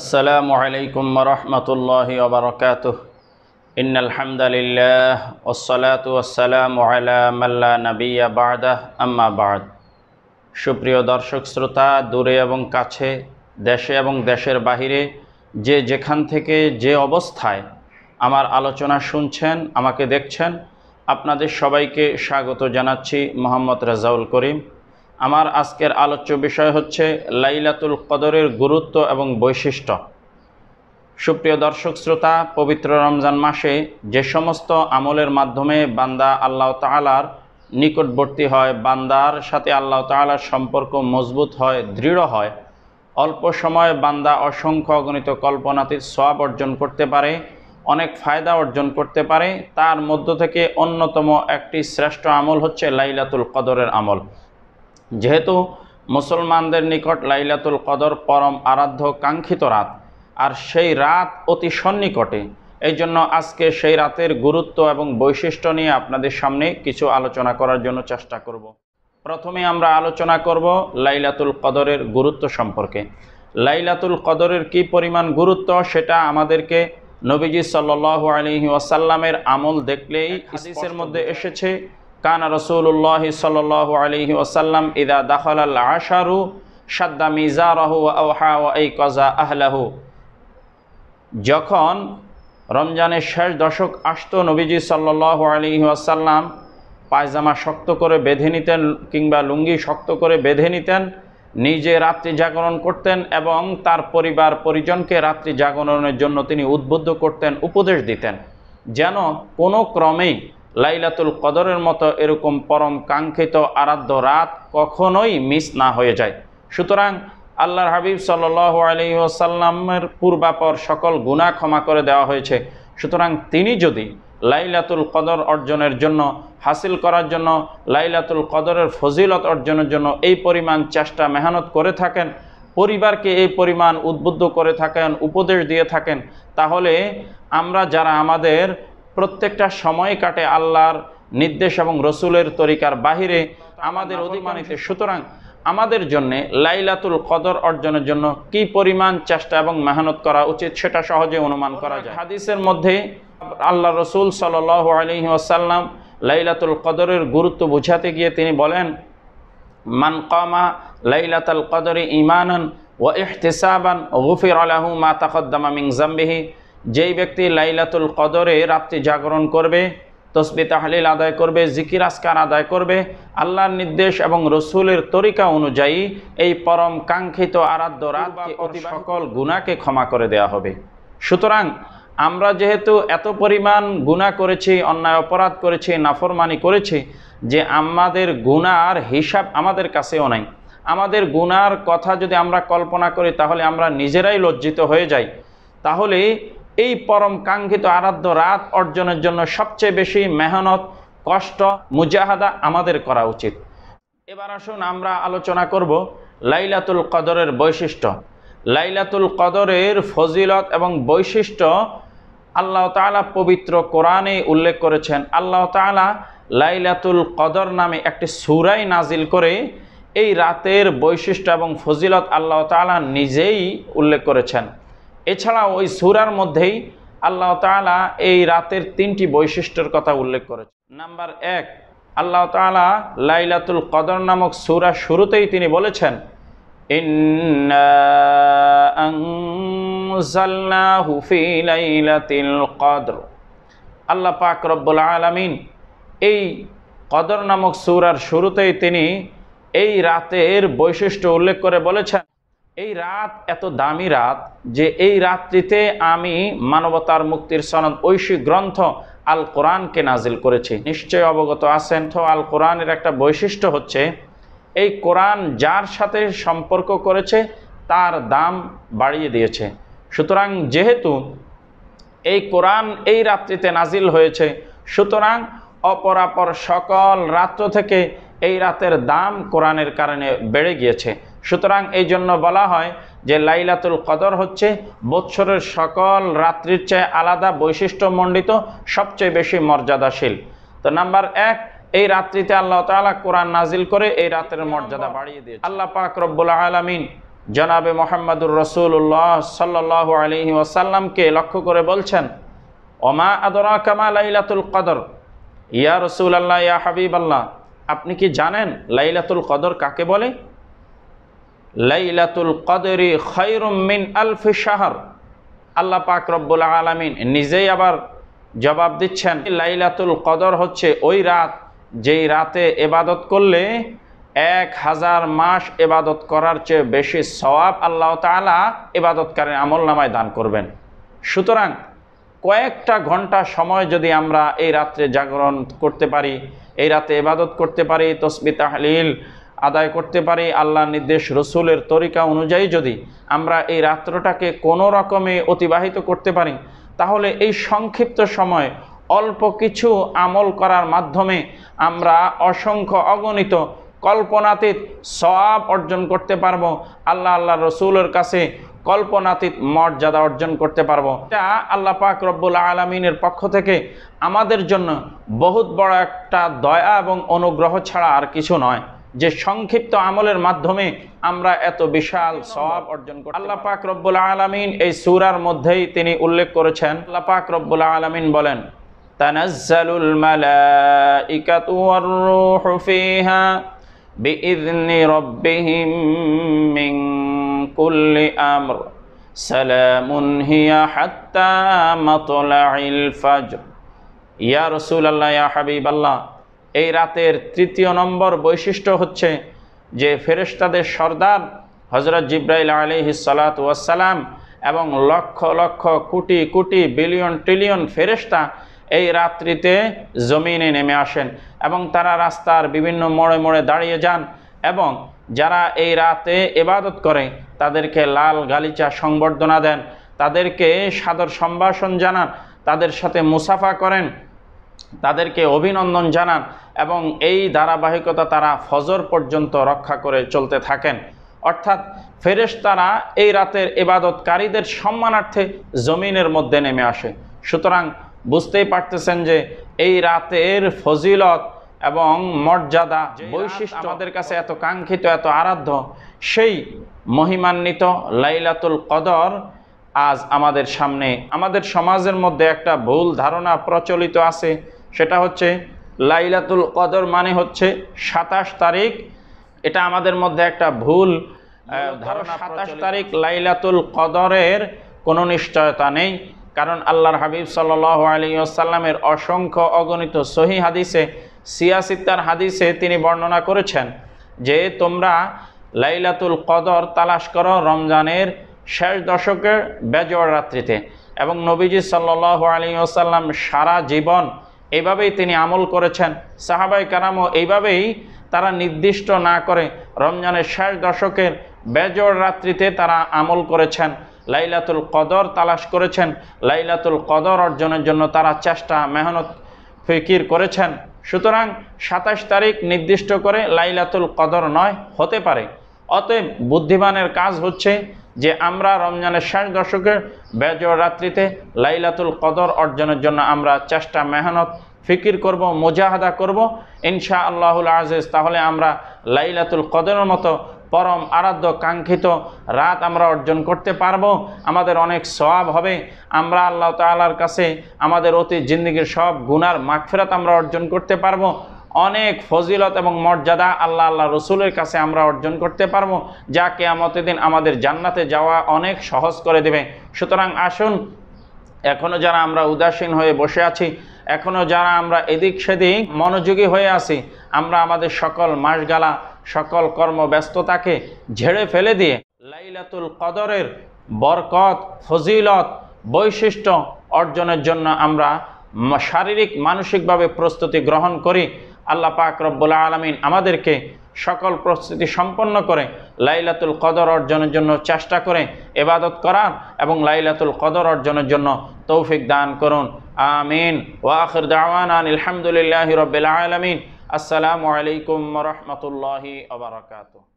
السلام عليكم ورحمة الله وبركاته إن الحمد لله والصلاة والسلام على من لا نبي بعده أما بعد সুপ্রিয় দর্শক শ্রোতা দূরে এবং কাছে দেশে এবং দেশের বাহিরে যে যেখান থেকে যে অবস্থায় আমার আলোচনা শুনছেন আমাকে দেখছেন আপনাদের সবাইকে স্বাগত জানাচ্ছি মোহাম্মদ রাজাউল করিম আমার আজকের আলোচ্য বিষয় হচ্ছে লাইলাতুল কদরের গুরুত্ব এবং বৈশিষ্ট্য সুপ্রিয় দর্শক শ্রোতা পবিত্র রমজান মাসে যে সমস্ত আমলের মাধ্যমে বান্দা আল্লাহ তালার নিকটবর্তী হয় বান্দার সাথে আল্লাহ তালার সম্পর্ক মজবুত হয় দৃঢ় হয় অল্প সময়ে বান্দা অসংখ্য অগণিত কল্পনাতীত সব অর্জন করতে পারে অনেক ফায়দা অর্জন করতে পারে তার মধ্য থেকে অন্যতম একটি শ্রেষ্ঠ আমল হচ্ছে লাইলাতুল কদরের আমল যেহেতু মুসলমানদের নিকট লাইলাতুল কদর পরম আরাধ্য কাঙ্ক্ষিত রাত আর সেই রাত অতি সন্নিকটে এই জন্য আজকে সেই রাতের গুরুত্ব এবং বৈশিষ্ট্য নিয়ে আপনাদের সামনে কিছু আলোচনা করার জন্য চেষ্টা করব। প্রথমে আমরা আলোচনা করব লাইলাতুল কদরের গুরুত্ব সম্পর্কে লাইলাতুল কদরের কি পরিমাণ গুরুত্ব সেটা আমাদেরকে নবীজি সাল্লু আলী ওয়াসাল্লামের আমল দেখলেই হাদিসের মধ্যে এসেছে কানা রসুল্লাহ সাল আলহি ওসাল্লাম ইদা দাখল আল আশারু সাদ্দা মিজারহু আহা এই কজা আহলাহু যখন রমজানের শেষ দশক আসত নবীজি সাল্লাহ আলী আসাল্লাম পায়জামা শক্ত করে বেঁধে নিতেন কিংবা লুঙ্গি শক্ত করে বেঁধে নিতেন নিজে রাত্রি জাগরণ করতেন এবং তার পরিবার পরিজনকে রাত্রি জাগরণের জন্য তিনি উদ্বুদ্ধ করতেন উপদেশ দিতেন যেন কোনো ক্রমেই লাইলাতুল কদরের মতো এরকম পরম কাঙ্ক্ষিত আরাধ্য রাত কখনোই মিস না হয়ে যায় সুতরাং আল্লাহর হাবিব আলী ওসাল্লামের পূর্বাপর সকল গুণা ক্ষমা করে দেওয়া হয়েছে সুতরাং তিনি যদি লাইলাতুল কদর অর্জনের জন্য হাসিল করার জন্য লাইলাতুল কদরের ফজিলত অর্জনের জন্য এই পরিমাণ চেষ্টা মেহনত করে থাকেন পরিবারকে এই পরিমাণ উদ্বুদ্ধ করে থাকেন উপদেশ দিয়ে থাকেন তাহলে আমরা যারা আমাদের প্রত্যেকটা সময় কাটে আল্লাহর নির্দেশ এবং রসুলের তরিকার বাহিরে আমাদের অধিমানিতে সুতরাং আমাদের জন্য লাইলাতুল কদর অর্জনের জন্য কি পরিমাণ চেষ্টা এবং মেহনত করা উচিত সেটা সহজে অনুমান করা যায় হাদিসের মধ্যে আল্লাহ রসুল সাল আলী ওয়াসাল্লাম লাইলাতুল কদরের গুরুত্ব বুঝাতে গিয়ে তিনি বলেন মান কমা লাইলাতাল কদরে ইমানন ও ইহতিসাবান গুফির আলাহু মা তাকদ্দামা মিং জাম্বিহি যেই ব্যক্তি লাইলাতুল কদরে রাত্রি জাগরণ করবে তসবি তাহলিল আদায় করবে জিকির আসকার আদায় করবে আল্লাহর নির্দেশ এবং রসুলের তরিকা অনুযায়ী এই পরম কাঙ্ক্ষিত আরাধ্য রাতকে সকল গুণাকে ক্ষমা করে দেয়া হবে সুতরাং আমরা যেহেতু এত পরিমাণ গুণা করেছি অন্যায় অপরাধ করেছি নাফরমানি করেছি যে আমাদের গুণার হিসাব আমাদের কাছেও নাই আমাদের গুনার কথা যদি আমরা কল্পনা করি তাহলে আমরা নিজেরাই লজ্জিত হয়ে যাই তাহলে এই পরম কাঙ্ক্ষিত আরাধ্য রাত অর্জনের জন্য সবচেয়ে বেশি মেহনত কষ্ট মুজাহাদা আমাদের করা উচিত এবার আসুন আমরা আলোচনা করব লাইলাতুল কদরের বৈশিষ্ট্য লাইলাতুল কদরের ফজিলত এবং বৈশিষ্ট্য আল্লাহ তালা পবিত্র কোরআনে উল্লেখ করেছেন আল্লাহ তালা লাইলাতুল কদর নামে একটি সুরাই নাজিল করে এই রাতের বৈশিষ্ট্য এবং ফজিলত আল্লাহ তালা নিজেই উল্লেখ করেছেন এছাড়া ওই সুরার মধ্যেই আল্লাহ তালা এই রাতের তিনটি বৈশিষ্ট্যের কথা উল্লেখ করেছে নাম্বার এক আল্লাহ তালা লাইলাতুল কদর নামক সুরা শুরুতেই তিনি বলেছেন কদর আল্লাহ পাক রব্বুল আলমিন এই কদর নামক সুরার শুরুতেই তিনি এই রাতের বৈশিষ্ট্য উল্লেখ করে বলেছেন এই রাত এত দামি রাত যে এই রাত্রিতে আমি মানবতার মুক্তির সনদ ঐশী গ্রন্থ আল কোরআনকে নাজিল করেছি নিশ্চয় অবগত আছেন তো আল কোরআনের একটা বৈশিষ্ট্য হচ্ছে এই কোরআন যার সাথে সম্পর্ক করেছে তার দাম বাড়িয়ে দিয়েছে সুতরাং যেহেতু এই কোরআন এই রাত্রিতে নাজিল হয়েছে সুতরাং অপরাপর সকল রাত্র থেকে এই রাতের দাম কোরআনের কারণে বেড়ে গিয়েছে সুতরাং এই জন্য বলা হয় যে লাইলাতুল কদর হচ্ছে বৎসরের সকল রাত্রির চেয়ে আলাদা বৈশিষ্ট্যমণ্ডিত সবচেয়ে বেশি মর্যাদাশীল তো নাম্বার এক এই রাত্রিতে আল্লাহ তালা কোরআন নাজিল করে এই রাতের মর্যাদা বাড়িয়ে দিয়েছে আল্লাহ পাক রব্বুল আলমিন জনাবে মোহাম্মদুর রসুল্লাহ সাল্লাহ আলহি ওসাল্লামকে লক্ষ্য করে বলছেন ওমা আদরা কামা লাইলাতুল কদর ইয়া রসুল আল্লাহ ইয়া হাবিব আল্লাহ আপনি কি জানেন লাইলাতুল কদর কাকে বলে লাইলাতুল কদরি খৈরুমিন আলফি শাহর আল্লাহ পাক রব্বুল আলমিন নিজেই আবার জবাব দিচ্ছেন লাইলাতুল কদর হচ্ছে ওই রাত যেই রাতে এবাদত করলে এক হাজার মাস এবাদত করার চেয়ে বেশি সওয়াব আল্লাহ তালা এবাদতকারী আমল নামায় দান করবেন সুতরাং কয়েকটা ঘন্টা সময় যদি আমরা এই রাত্রে জাগরণ করতে পারি এই রাতে এবাদত করতে পারি তসবি তাহলিল আদায় করতে পারি আল্লাহ নির্দেশ রসুলের তরিকা অনুযায়ী যদি আমরা এই রাত্রটাকে কোনো রকমে অতিবাহিত করতে পারি তাহলে এই সংক্ষিপ্ত সময় অল্প কিছু আমল করার মাধ্যমে আমরা অসংখ্য অগণিত কল্পনাতীত সব অর্জন করতে পারবো আল্লাহ আল্লাহ রসুলের কাছে কল্পনাতীত মর্যাদা অর্জন করতে পারবো এটা আল্লাহ পাক রব্বুল আলমিনের পক্ষ থেকে আমাদের জন্য বহুত বড় একটা দয়া এবং অনুগ্রহ ছাড়া আর কিছু নয় যে সংক্ষিপ্ত আমলের মাধ্যমে আমরা এত বিশাল সব অর্জন করি আল্লাহ পাক রব্বুল আলামিন এই সুরার মধ্যেই তিনি উল্লেখ করেছেন আল্লাহ পাক রব্বুল আলামিন বলেন তানাজ্জালুল মালাইকাতু কুল্লি আমর হাবিবাল্লাহ এই রাতের তৃতীয় নম্বর বৈশিষ্ট্য হচ্ছে যে ফেরেস্তাদের সর্দার হজরত জিব্রাইল আলী সালাত ওয়াসালাম এবং লক্ষ লক্ষ কোটি কোটি বিলিয়ন ট্রিলিয়ন ফেরেস্তা এই রাত্রিতে জমিনে নেমে আসেন এবং তারা রাস্তার বিভিন্ন মোড়ে মোড়ে দাঁড়িয়ে যান এবং যারা এই রাতে এবাদত করে তাদেরকে লাল গালিচা সংবর্ধনা দেন তাদেরকে সাদর সম্ভাষণ জানান তাদের সাথে মুসাফা করেন তাদেরকে অভিনন্দন জানান এবং এই ধারাবাহিকতা তারা ফজর পর্যন্ত রক্ষা করে চলতে থাকেন অর্থাৎ ফেরেশতারা এই রাতের এবাদতকারীদের সম্মানার্থে জমিনের মধ্যে নেমে আসে সুতরাং বুঝতেই পারতেছেন যে এই রাতের ফজিলত এবং মর্যাদা বৈশিষ্ট্য আমাদের কাছে এত কাঙ্ক্ষিত এত আরাধ্য সেই মহিমান্বিত লাইলাতুল কদর আজ আমাদের সামনে আমাদের সমাজের মধ্যে একটা ভুল ধারণা প্রচলিত আছে সেটা হচ্ছে লাইলাতুল কদর মানে হচ্ছে সাতাশ তারিখ এটা আমাদের মধ্যে একটা ভুল ধারণা সাতাশ তারিখ লাইলাতুল কদরের কোনো নিশ্চয়তা নেই কারণ আল্লাহর হাবিব সাল আলী আসাল্লামের অসংখ্য অগণিত সহি হাদিসে সিয়াসিত্তার হাদিসে তিনি বর্ণনা করেছেন যে তোমরা লাইলাতুল কদর তালাশ করো রমজানের শেষ দশকের বেজর রাত্রিতে এবং নবীজি সাল্লাহ আলী আসাল্লাম সারা জীবন এইভাবেই তিনি আমল করেছেন সাহাবাই কারামও এইভাবেই তারা নির্দিষ্ট না করে রমজানের শেষ দশকের বেজর রাত্রিতে তারা আমল করেছেন লাইলাতুল কদর তালাশ করেছেন লাইলাতুল কদর অর্জনের জন্য তারা চেষ্টা মেহনত ফিকির করেছেন সুতরাং সাতাশ তারিখ নির্দিষ্ট করে লাইলাতুল কদর নয় হতে পারে অতএব বুদ্ধিমানের কাজ হচ্ছে যে আমরা রমজানের শেষ দশকের বেজর রাত্রিতে লাইলাতুল কদর অর্জনের জন্য আমরা চেষ্টা মেহনত ফিকির করব মোজাহাদা করব ইনশা আল্লাহুল আজিজ তাহলে আমরা লাইলাতুল কদরের মতো পরম আরাধ্য কাঙ্ক্ষিত রাত আমরা অর্জন করতে পারব আমাদের অনেক সবাব হবে আমরা আল্লাহ তালার কাছে আমাদের অতি জিন্দগির সব গুনার মাগফেরাত আমরা অর্জন করতে পারবো অনেক ফজিলত এবং মর্যাদা আল্লাহ আল্লাহ রসুলের কাছে আমরা অর্জন করতে পারবো যা কেয়ামতের দিন আমাদের জান্নাতে যাওয়া অনেক সহজ করে দেবে সুতরাং আসুন এখনও যারা আমরা উদাসীন হয়ে বসে আছি এখনও যারা আমরা এদিক সেদিক মনোযোগী হয়ে আছি আমরা আমাদের সকল মাসগালা সকল কর্মব্যস্ততাকে ঝেড়ে ফেলে দিয়ে লাইলাতুল কদরের বরকত ফজিলত বৈশিষ্ট্য অর্জনের জন্য আমরা শারীরিক মানসিকভাবে প্রস্তুতি গ্রহণ করি আল্লাহ পাক রব্বুল আলমিন আমাদেরকে সকল প্রস্তুতি সম্পন্ন করে লাইলাতুল কদর অর্জনের জন্য চেষ্টা করে এবাদত করার এবং লাইলাতুল কদর অর্জনের জন্য তৌফিক দান করুন আমিন ওয়াখর দাওয়ান আলহামদুলিল্লাহ রবিল আলমিন আসসালামু আলাইকুম রহমতুল্লাহি আবরকাত